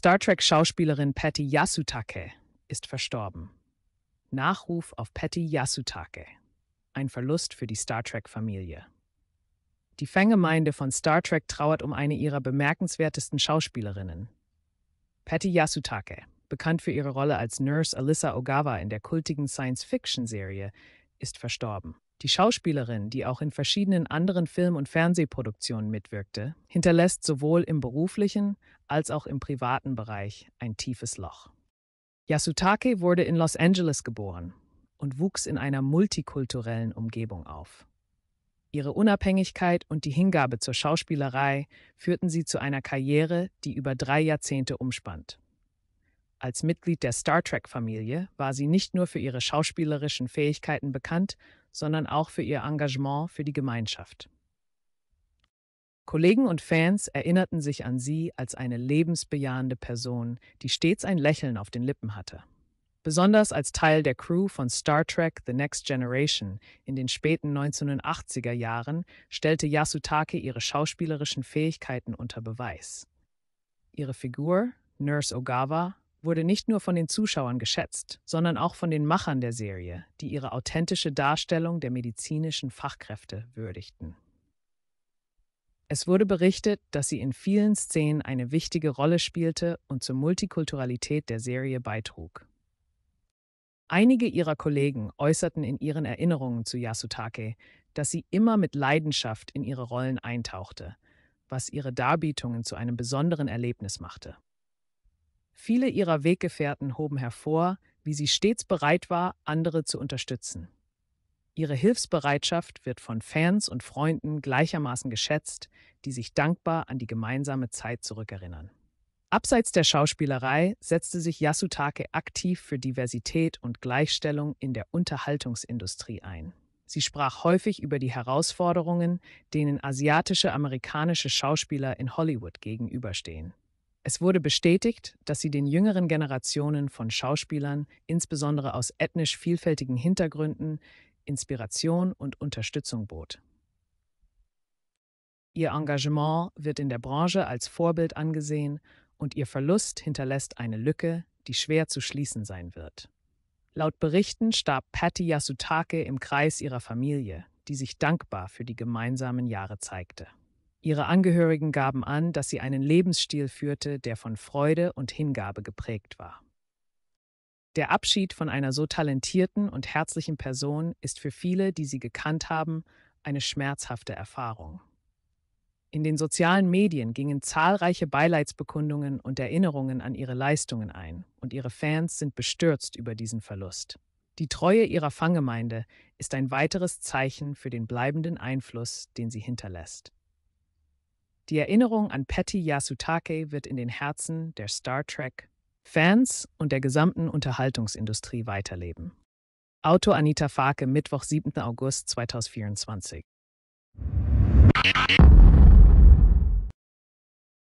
Star Trek-Schauspielerin Patty Yasutake ist verstorben. Nachruf auf Patty Yasutake. Ein Verlust für die Star Trek-Familie. Die Fangemeinde von Star Trek trauert um eine ihrer bemerkenswertesten Schauspielerinnen. Patty Yasutake, bekannt für ihre Rolle als Nurse Alyssa Ogawa in der kultigen Science-Fiction-Serie, ist verstorben die Schauspielerin, die auch in verschiedenen anderen Film- und Fernsehproduktionen mitwirkte, hinterlässt sowohl im beruflichen als auch im privaten Bereich ein tiefes Loch. Yasutake wurde in Los Angeles geboren und wuchs in einer multikulturellen Umgebung auf. Ihre Unabhängigkeit und die Hingabe zur Schauspielerei führten sie zu einer Karriere, die über drei Jahrzehnte umspannt. Als Mitglied der Star Trek-Familie war sie nicht nur für ihre schauspielerischen Fähigkeiten bekannt, sondern auch für ihr Engagement für die Gemeinschaft. Kollegen und Fans erinnerten sich an sie als eine lebensbejahende Person, die stets ein Lächeln auf den Lippen hatte. Besonders als Teil der Crew von Star Trek The Next Generation in den späten 1980er Jahren stellte Yasutake ihre schauspielerischen Fähigkeiten unter Beweis. Ihre Figur, Nurse Ogawa, wurde nicht nur von den Zuschauern geschätzt, sondern auch von den Machern der Serie, die ihre authentische Darstellung der medizinischen Fachkräfte würdigten. Es wurde berichtet, dass sie in vielen Szenen eine wichtige Rolle spielte und zur Multikulturalität der Serie beitrug. Einige ihrer Kollegen äußerten in ihren Erinnerungen zu Yasutake, dass sie immer mit Leidenschaft in ihre Rollen eintauchte, was ihre Darbietungen zu einem besonderen Erlebnis machte. Viele ihrer Weggefährten hoben hervor, wie sie stets bereit war, andere zu unterstützen. Ihre Hilfsbereitschaft wird von Fans und Freunden gleichermaßen geschätzt, die sich dankbar an die gemeinsame Zeit zurückerinnern. Abseits der Schauspielerei setzte sich Yasutake aktiv für Diversität und Gleichstellung in der Unterhaltungsindustrie ein. Sie sprach häufig über die Herausforderungen, denen asiatische amerikanische Schauspieler in Hollywood gegenüberstehen. Es wurde bestätigt, dass sie den jüngeren Generationen von Schauspielern, insbesondere aus ethnisch vielfältigen Hintergründen, Inspiration und Unterstützung bot. Ihr Engagement wird in der Branche als Vorbild angesehen und ihr Verlust hinterlässt eine Lücke, die schwer zu schließen sein wird. Laut Berichten starb Patty Yasutake im Kreis ihrer Familie, die sich dankbar für die gemeinsamen Jahre zeigte. Ihre Angehörigen gaben an, dass sie einen Lebensstil führte, der von Freude und Hingabe geprägt war. Der Abschied von einer so talentierten und herzlichen Person ist für viele, die sie gekannt haben, eine schmerzhafte Erfahrung. In den sozialen Medien gingen zahlreiche Beileidsbekundungen und Erinnerungen an ihre Leistungen ein, und ihre Fans sind bestürzt über diesen Verlust. Die Treue ihrer Fanggemeinde ist ein weiteres Zeichen für den bleibenden Einfluss, den sie hinterlässt. Die Erinnerung an Patty Yasutake wird in den Herzen der Star Trek-Fans und der gesamten Unterhaltungsindustrie weiterleben. Auto Anita Farke, Mittwoch, 7. August 2024.